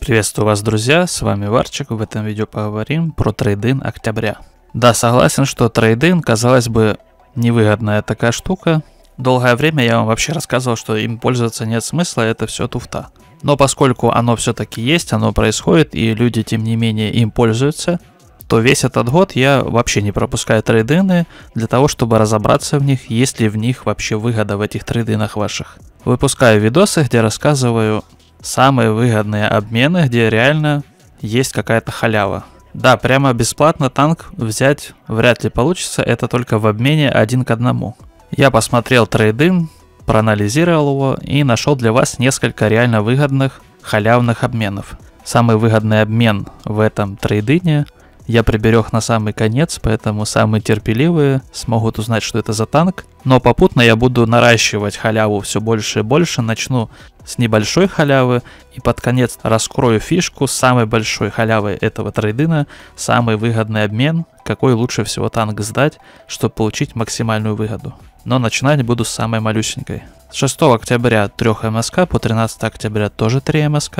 Приветствую вас, друзья, с вами Варчик. В этом видео поговорим про трейдин октября. Да, согласен, что трейдин, казалось бы, невыгодная такая штука. Долгое время я вам вообще рассказывал, что им пользоваться нет смысла, это все туфта. Но поскольку оно все-таки есть, оно происходит, и люди, тем не менее, им пользуются, то весь этот год я вообще не пропускаю трейдины для того, чтобы разобраться в них, есть ли в них вообще выгода в этих трейдинах ваших. Выпускаю видосы, где рассказываю самые выгодные обмены, где реально есть какая-то халява. Да, прямо бесплатно танк взять вряд ли получится, это только в обмене один к одному. Я посмотрел трейды, проанализировал его и нашел для вас несколько реально выгодных халявных обменов. Самый выгодный обмен в этом трейдине – я приберег на самый конец, поэтому самые терпеливые смогут узнать, что это за танк. Но попутно я буду наращивать халяву все больше и больше. Начну с небольшой халявы и под конец раскрою фишку с самой большой халявой этого трейдина, самый выгодный обмен, какой лучше всего танк сдать, чтобы получить максимальную выгоду. Но начинать буду с самой малюсенькой. С 6 октября 3 МСК по 13 октября тоже 3 МСК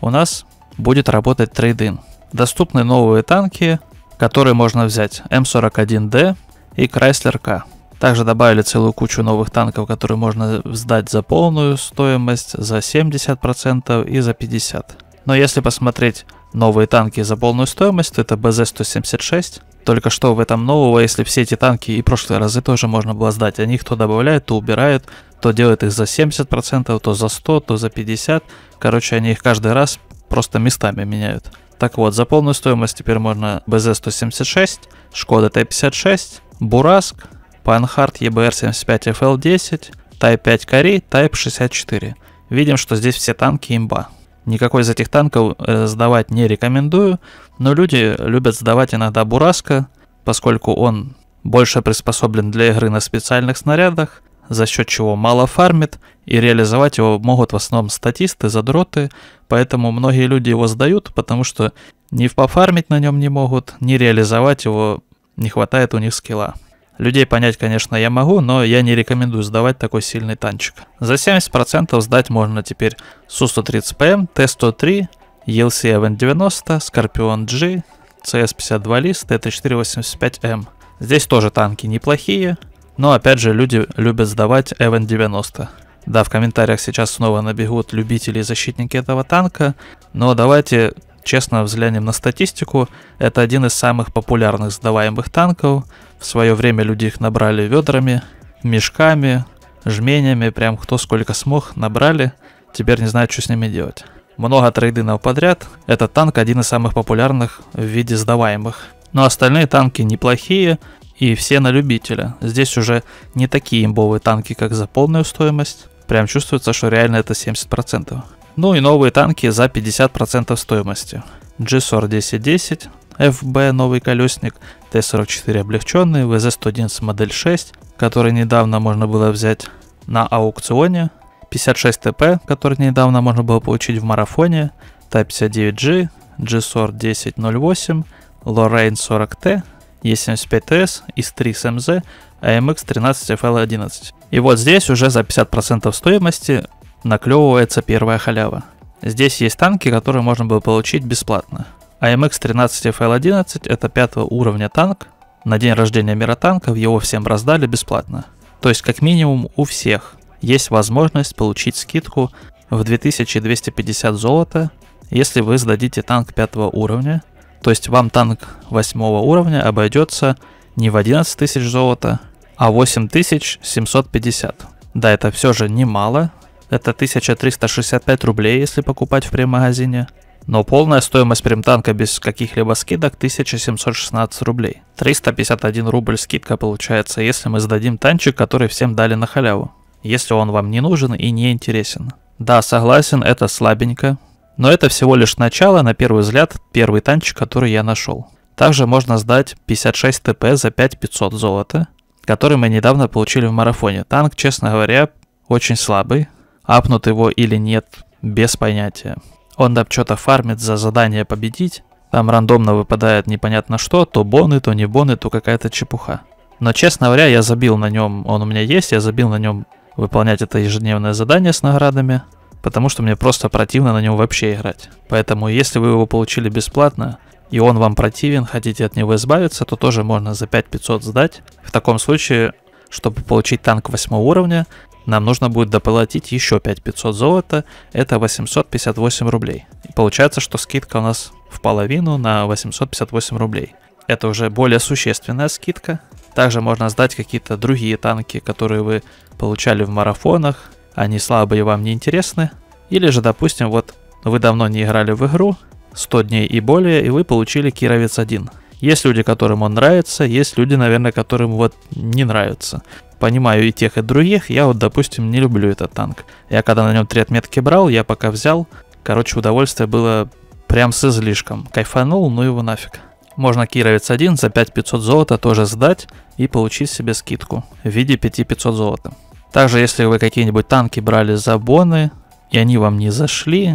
у нас будет работать трейдин. Доступны новые танки, которые можно взять М41Д и Chrysler К. Также добавили целую кучу новых танков, которые можно сдать за полную стоимость, за 70% и за 50%. Но если посмотреть новые танки за полную стоимость, то это БЗ-176. Только что в этом нового, если все эти танки и прошлые разы тоже можно было сдать, они кто добавляет, то убирают, то делает их за 70%, то за 100%, то за 50%. Короче, они их каждый раз просто местами меняют. Так вот, за полную стоимость теперь можно BZ176, Шкода Т56, Бураск, Панхарт, EBR75 FL10, Type 5 Кори, Type 64. Видим, что здесь все танки имба. Никакой из этих танков э, сдавать не рекомендую, но люди любят сдавать иногда Бураска, поскольку он больше приспособлен для игры на специальных снарядах, за счет чего мало фармит, и реализовать его могут в основном статисты, задроты, поэтому многие люди его сдают, потому что ни пофармить на нем не могут, ни реализовать его не хватает у них скилла. Людей понять, конечно, я могу, но я не рекомендую сдавать такой сильный танчик. За 70% сдать можно теперь Су-130ПМ, Т-103, ELC 90 Scorpion G, CS-52 лист, Т-3485М. Эм. Здесь тоже танки неплохие, но ну, опять же, люди любят сдавать Эвен 90. Да, в комментариях сейчас снова набегут любители и защитники этого танка, но давайте честно взглянем на статистику. Это один из самых популярных сдаваемых танков. В свое время люди их набрали ведрами, мешками, жменями, прям кто сколько смог, набрали. Теперь не знают, что с ними делать. Много трейдинов подряд. Этот танк один из самых популярных в виде сдаваемых. Но остальные танки неплохие, и все на любителя. Здесь уже не такие имбовые танки, как за полную стоимость. Прям чувствуется, что реально это 70%. Ну и новые танки за 50% стоимости. G40 1010, FB новый колесник, Т-44 облегченный, ВЗ-111 модель 6, который недавно можно было взять на аукционе, 56 ТП, который недавно можно было получить в марафоне, Type 59G, G-SOR 1008, Lorraine 40T, E75S, X3SMZ, AMX13 FL11. И вот здесь уже за 50% стоимости наклевывается первая халява. Здесь есть танки, которые можно было получить бесплатно. AMX-13 а FL-11 это пятого уровня танк. На день рождения мира танков его всем раздали бесплатно. То есть как минимум у всех есть возможность получить скидку в 2250 золота, если вы сдадите танк пятого уровня то есть вам танк 8 уровня обойдется не в 11 тысяч золота, а 8750. Да, это все же немало. Это 1365 рублей, если покупать в премагазине. Но полная стоимость премтанка без каких-либо скидок 1716 рублей. 351 рубль скидка получается, если мы сдадим танчик, который всем дали на халяву. Если он вам не нужен и не интересен. Да, согласен, это слабенько. Но это всего лишь начало, на первый взгляд, первый танчик, который я нашел. Также можно сдать 56 ТП за 5500 золота, который мы недавно получили в марафоне. Танк, честно говоря, очень слабый. Апнут его или нет, без понятия. Он там что-то фармит за задание победить. Там рандомно выпадает непонятно что, то боны, то не боны, то какая-то чепуха. Но, честно говоря, я забил на нем, он у меня есть, я забил на нем выполнять это ежедневное задание с наградами потому что мне просто противно на него вообще играть. Поэтому если вы его получили бесплатно, и он вам противен, хотите от него избавиться, то тоже можно за 5500 сдать. В таком случае, чтобы получить танк 8 уровня, нам нужно будет доплатить еще 5500 золота, это 858 рублей. И получается, что скидка у нас в половину на 858 рублей. Это уже более существенная скидка. Также можно сдать какие-то другие танки, которые вы получали в марафонах они слабые вам не интересны. Или же, допустим, вот вы давно не играли в игру, 100 дней и более, и вы получили Кировец 1. Есть люди, которым он нравится, есть люди, наверное, которым вот не нравится. Понимаю и тех, и других, я вот, допустим, не люблю этот танк. Я когда на нем три отметки брал, я пока взял, короче, удовольствие было прям с излишком. Кайфанул, ну его нафиг. Можно Кировец 1 за 5500 золота тоже сдать и получить себе скидку в виде 5500 золота. Также, если вы какие-нибудь танки брали за боны, и они вам не зашли,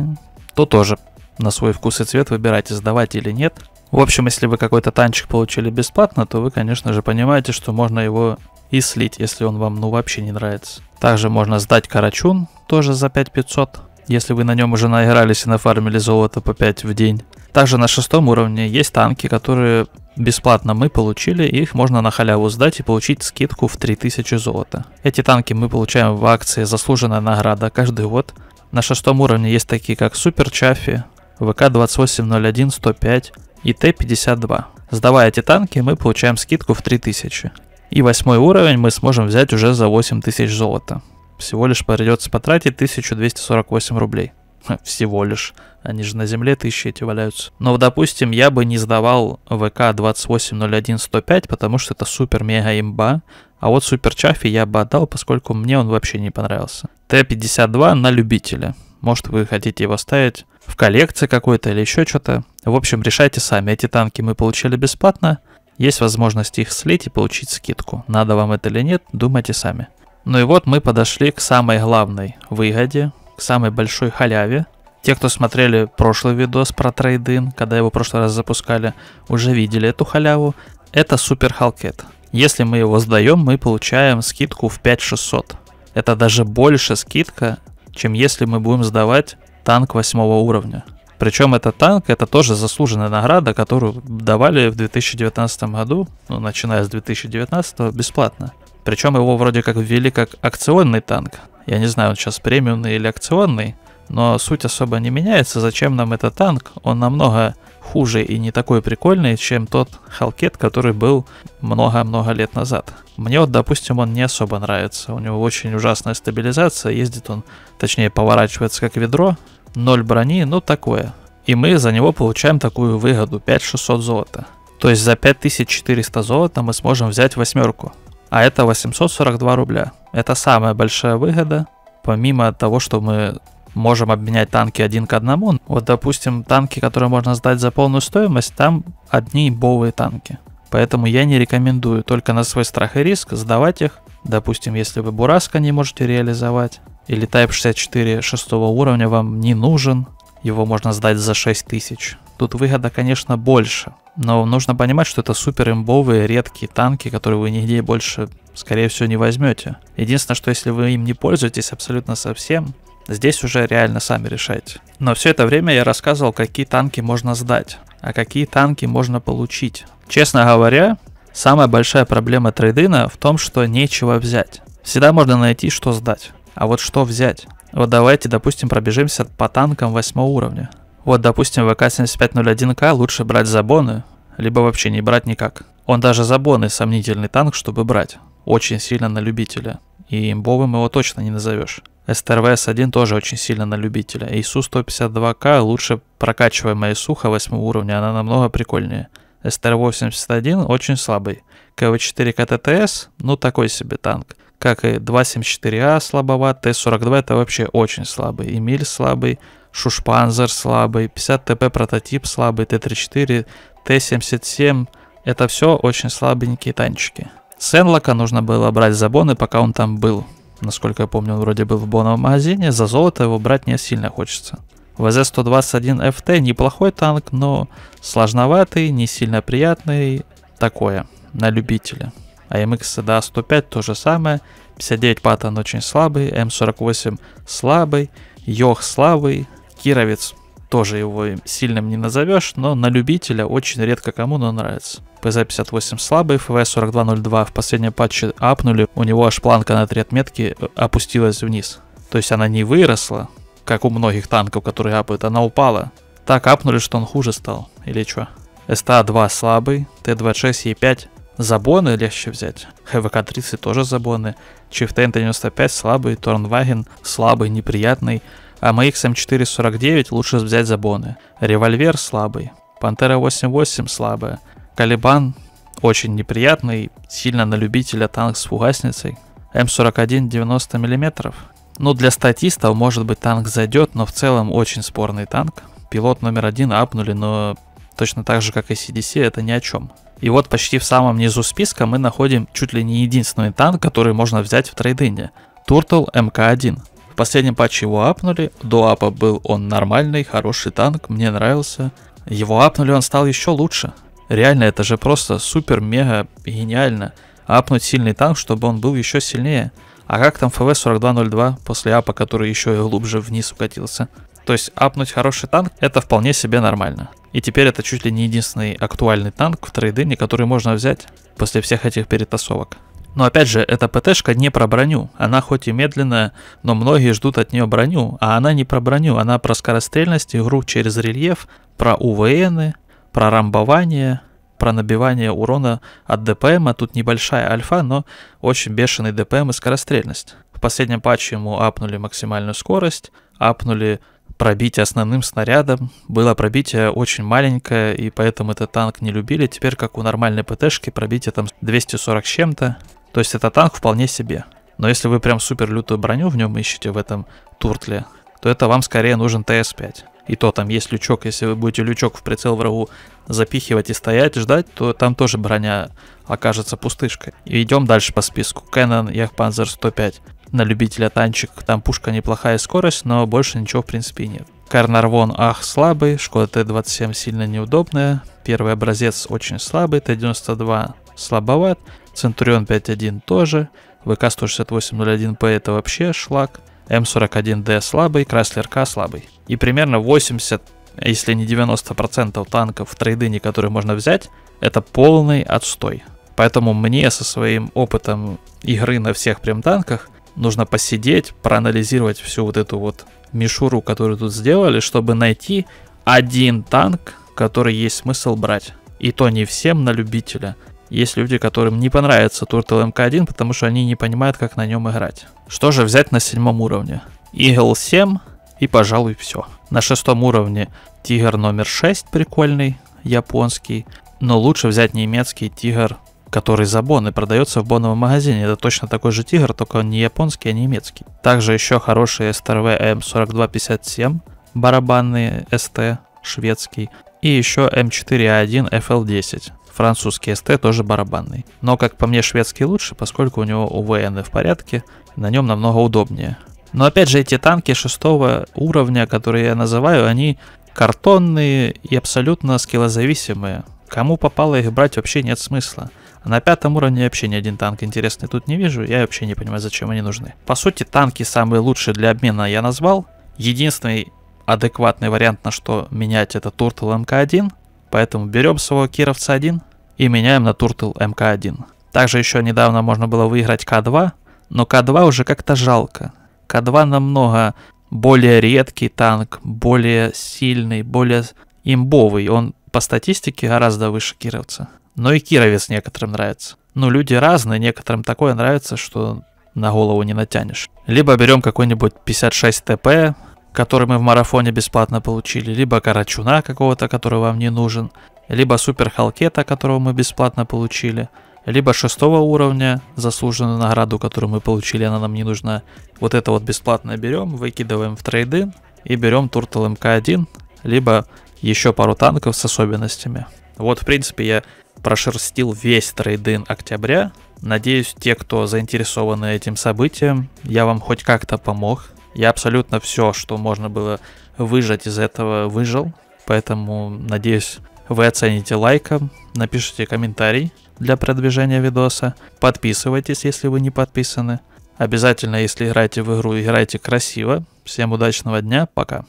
то тоже на свой вкус и цвет выбирайте, сдавать или нет. В общем, если вы какой-то танчик получили бесплатно, то вы, конечно же, понимаете, что можно его и слить, если он вам ну вообще не нравится. Также можно сдать карачун, тоже за 5500, если вы на нем уже наигрались и нафармили золото по 5 в день. Также на шестом уровне есть танки, которые бесплатно мы получили, их можно на халяву сдать и получить скидку в 3000 золота. Эти танки мы получаем в акции «Заслуженная награда» каждый год. На шестом уровне есть такие как Супер Чаффи, ВК-2801-105 и Т-52. Сдавая эти танки, мы получаем скидку в 3000. И восьмой уровень мы сможем взять уже за 8000 золота. Всего лишь придется потратить 1248 рублей. Всего лишь. Они же на земле тысячи эти валяются. Но, допустим, я бы не сдавал ВК 2801105, потому что это супер-мега имба. А вот Супер Чафи я бы отдал, поскольку мне он вообще не понравился. Т-52 на любителя. Может, вы хотите его ставить в коллекции какой-то или еще что-то. В общем, решайте сами. Эти танки мы получили бесплатно. Есть возможность их слить и получить скидку. Надо вам это или нет, думайте сами. Ну и вот мы подошли к самой главной выгоде к самой большой халяве. Те, кто смотрели прошлый видос про трейдин, когда его в прошлый раз запускали, уже видели эту халяву. Это супер халкет. Если мы его сдаем, мы получаем скидку в 5600. Это даже больше скидка, чем если мы будем сдавать танк 8 уровня. Причем этот танк, это тоже заслуженная награда, которую давали в 2019 году, ну, начиная с 2019 бесплатно. Причем его вроде как ввели как акционный танк. Я не знаю, он сейчас премиумный или акционный, но суть особо не меняется. Зачем нам этот танк? Он намного хуже и не такой прикольный, чем тот Халкет, который был много-много лет назад. Мне вот, допустим, он не особо нравится. У него очень ужасная стабилизация, ездит он, точнее, поворачивается как ведро, ноль брони, ну такое. И мы за него получаем такую выгоду, 5600 золота. То есть за 5400 золота мы сможем взять восьмерку а это 842 рубля. Это самая большая выгода, помимо того, что мы можем обменять танки один к одному. Вот, допустим, танки, которые можно сдать за полную стоимость, там одни бовые танки. Поэтому я не рекомендую только на свой страх и риск сдавать их. Допустим, если вы Бураска не можете реализовать, или Type 64 шестого уровня вам не нужен, его можно сдать за 6000. Тут выгода, конечно, больше. Но нужно понимать, что это супер имбовые, редкие танки, которые вы нигде больше, скорее всего, не возьмете. Единственное, что если вы им не пользуетесь абсолютно совсем, здесь уже реально сами решайте. Но все это время я рассказывал, какие танки можно сдать, а какие танки можно получить. Честно говоря, самая большая проблема трейдина в том, что нечего взять. Всегда можно найти, что сдать. А вот что взять? Вот давайте, допустим, пробежимся по танкам 8 уровня. Вот, допустим, ВК-7501К лучше брать за забоны, либо вообще не брать никак. Он даже за забоны сомнительный танк, чтобы брать. Очень сильно на любителя. И имбовым его точно не назовешь. СТРВС-1 тоже очень сильно на любителя. ИСУ-152К лучше прокачиваемая ИСУХа 8 уровня, она намного прикольнее. СТР-81 очень слабый. КВ-4 КТТС, ну такой себе танк. Как и 274А а слабоват, Т-42 это вообще очень слабый. И Миль слабый, Шушпанзер слабый, 50 ТП прототип слабый, Т-34, Т-77. Это все очень слабенькие танчики. Сенлока нужно было брать за боны, пока он там был. Насколько я помню, он вроде был в боновом магазине, за золото его брать не сильно хочется. вз 121 ФТ неплохой танк, но сложноватый, не сильно приятный, такое, на любителя. АМХ CDA-105 то же самое, 59 паттон очень слабый, М48 слабый, Йох слабый, Кировец тоже его сильным не назовешь, но на любителя очень редко кому, но нравится. ПЗ-58 слабый, ФВ-4202 в последнем патче апнули, у него аж планка на три отметки э, опустилась вниз. То есть она не выросла, как у многих танков, которые апают, она упала. Так апнули, что он хуже стал, или что? СТА-2 слабый, Т-26, Е5 Забоны легче взять. ХВК-30 тоже забоны. Чифтейн-95 слабый, Торнваген слабый, неприятный. А МХ М449 эм лучше взять за боны. Револьвер слабый. Пантера 8.8 слабая. Калибан очень неприятный, сильно на любителя танк с фугасницей. М41 90 мм. Ну, для статистов, может быть, танк зайдет, но в целом очень спорный танк. Пилот номер один апнули, но точно так же, как и CDC, это ни о чем. И вот почти в самом низу списка мы находим чуть ли не единственный танк, который можно взять в трейдинге. Turtle МК-1. Эм последнем патче его апнули, до апа был он нормальный, хороший танк, мне нравился. Его апнули, он стал еще лучше. Реально, это же просто супер-мега гениально. Апнуть сильный танк, чтобы он был еще сильнее. А как там ФВ-4202 после апа, который еще и глубже вниз укатился? То есть апнуть хороший танк это вполне себе нормально. И теперь это чуть ли не единственный актуальный танк в трейдене, который можно взять после всех этих перетасовок. Но опять же, эта ПТ-шка не про броню. Она хоть и медленная, но многие ждут от нее броню. А она не про броню, она про скорострельность, игру через рельеф, про УВНы, про рамбование, про набивание урона от ДПМа. Тут небольшая альфа, но очень бешеный ДПМ и скорострельность. В последнем патче ему апнули максимальную скорость, апнули пробитие основным снарядом. Было пробитие очень маленькое, и поэтому этот танк не любили. Теперь, как у нормальной ПТшки, пробитие там 240 с чем-то. То есть это танк вполне себе. Но если вы прям супер лютую броню в нем ищете в этом туртле, то это вам скорее нужен ТС-5. И то там есть лючок, если вы будете лючок в прицел врагу запихивать и стоять, ждать, то там тоже броня окажется пустышкой. И идем дальше по списку. Canon Яхпанзер 105. На любителя танчик, там пушка неплохая скорость, но больше ничего в принципе нет. Карнарвон Ах слабый, Шкода Т-27 сильно неудобная, первый образец очень слабый, Т-92 слабоват. Центурион 5.1 тоже. ВК-16801П это вообще шлак. М41Д слабый, Краслер К слабый. И примерно 80, если не 90% танков в трейдыне, которые можно взять, это полный отстой. Поэтому мне со своим опытом игры на всех прям танках нужно посидеть, проанализировать всю вот эту вот мишуру, которую тут сделали, чтобы найти один танк, который есть смысл брать. И то не всем на любителя. Есть люди, которым не понравится Turtle MK1, потому что они не понимают, как на нем играть. Что же взять на седьмом уровне? Eagle 7 и, пожалуй, все. На шестом уровне тигр номер 6 прикольный, японский. Но лучше взять немецкий тигр, который за бон и продается в боновом магазине. Это точно такой же тигр, только он не японский, а немецкий. Также еще хорошие STRV M4257, барабанный ST шведский. И еще M4A1 FL10. Французский СТ тоже барабанный. Но, как по мне, шведский лучше, поскольку у него УВН в порядке, на нем намного удобнее. Но опять же, эти танки шестого уровня, которые я называю, они картонные и абсолютно скиллозависимые. Кому попало их брать, вообще нет смысла. На пятом уровне вообще ни один танк интересный тут не вижу, я вообще не понимаю, зачем они нужны. По сути, танки самые лучшие для обмена я назвал. Единственный адекватный вариант, на что менять, это Turtle МК-1. Поэтому берем своего Кировца-1, и меняем на Turtle MK1. Также еще недавно можно было выиграть К2, но К2 уже как-то жалко. К2 намного более редкий танк, более сильный, более имбовый. Он по статистике гораздо выше кировца. Но и кировец некоторым нравится. Но ну, люди разные, некоторым такое нравится, что на голову не натянешь. Либо берем какой-нибудь 56 ТП, который мы в марафоне бесплатно получили, либо карачуна какого-то, который вам не нужен, либо Супер Халкета, которого мы бесплатно получили, либо шестого уровня, заслуженную награду, которую мы получили, она нам не нужна. Вот это вот бесплатно берем, выкидываем в трейды и берем Туртл МК-1, либо еще пару танков с особенностями. Вот, в принципе, я прошерстил весь трейдин октября. Надеюсь, те, кто заинтересованы этим событием, я вам хоть как-то помог. Я абсолютно все, что можно было выжать из этого, выжил. Поэтому, надеюсь, вы оцените лайком, напишите комментарий для продвижения видоса, подписывайтесь, если вы не подписаны. Обязательно, если играете в игру, играйте красиво. Всем удачного дня, пока.